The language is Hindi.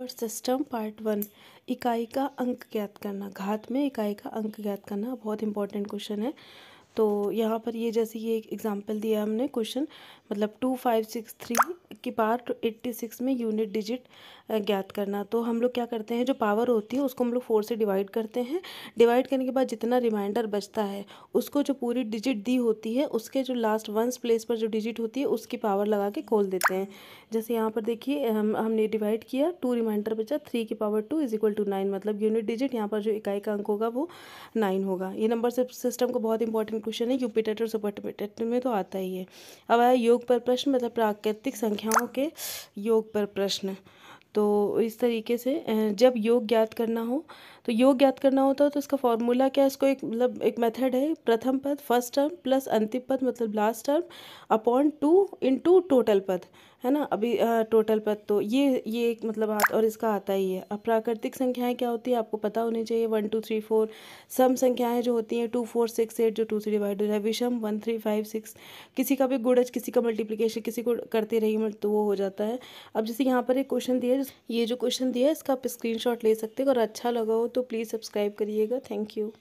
नंबर सिस्टम पार्ट वन इकाई का अंक ज्ञात करना घात में इकाई का अंक ज्ञात करना बहुत इंपॉर्टेंट क्वेश्चन है तो यहाँ पर ये जैसे ये एक एग्जांपल दिया हमने क्वेश्चन मतलब टू फाइव सिक्स थ्री की पावर एट्टी सिक्स में यूनिट डिजिट ज्ञात करना तो हम लोग क्या करते हैं जो पावर होती है उसको हम लोग फोर से डिवाइड करते हैं डिवाइड करने के बाद जितना रिमाइंडर बचता है उसको जो पूरी डिजिट दी होती है उसके जो लास्ट वंस प्लेस पर जो डिजिट होती है उसकी पावर लगा के खोल देते हैं जैसे यहाँ पर देखिए हम हमने डिवाइड किया टू रिमाइंडर बचा थ्री की power two is equal to nine मतलब यूनिट डिजिट यहाँ पर जो इकाई का अंक होगा वो नाइन होगा ये नंबर सिस्टम का बहुत इंपॉर्टेंट क्वेश्चन है यूपीटेट और सुपरटेट में तो आता ही है अब आया योग पर प्रश्न मतलब प्राकृतिक संख्या संख्याओं के योग पर प्रश्न तो इस तरीके से जब योग ज्ञात करना हो तो योग ज्ञात करना होता है तो इसका फॉर्मूला क्या है इसको एक मतलब एक मेथड है प्रथम पद फर्स्ट टर्म प्लस अंतिम पद मतलब last term upon two into total पद है ना अभी टोटल पद तो ये ये एक मतलब आ और इसका आता ही है अब प्राकृतिक संख्याएं क्या होती है आपको पता होनी चाहिए one two three four sum संख्याएं जो होती हैं टू फोर सिक्स एट जो टू से डिवाइडेड है विषम वन थ्री फाइव सिक्स किसी का भी गुड़ज किसी का मल्टीप्लीकेशन किसी को करते रही तो वो हो जाता है अब जैसे यहाँ पर एक क्वेश्चन दिया ये जो क्वेश्चन दिया है इसका आप स्क्रीनशॉट ले सकते हैं और अच्छा लगा हो तो प्लीज़ सब्सक्राइब करिएगा थैंक यू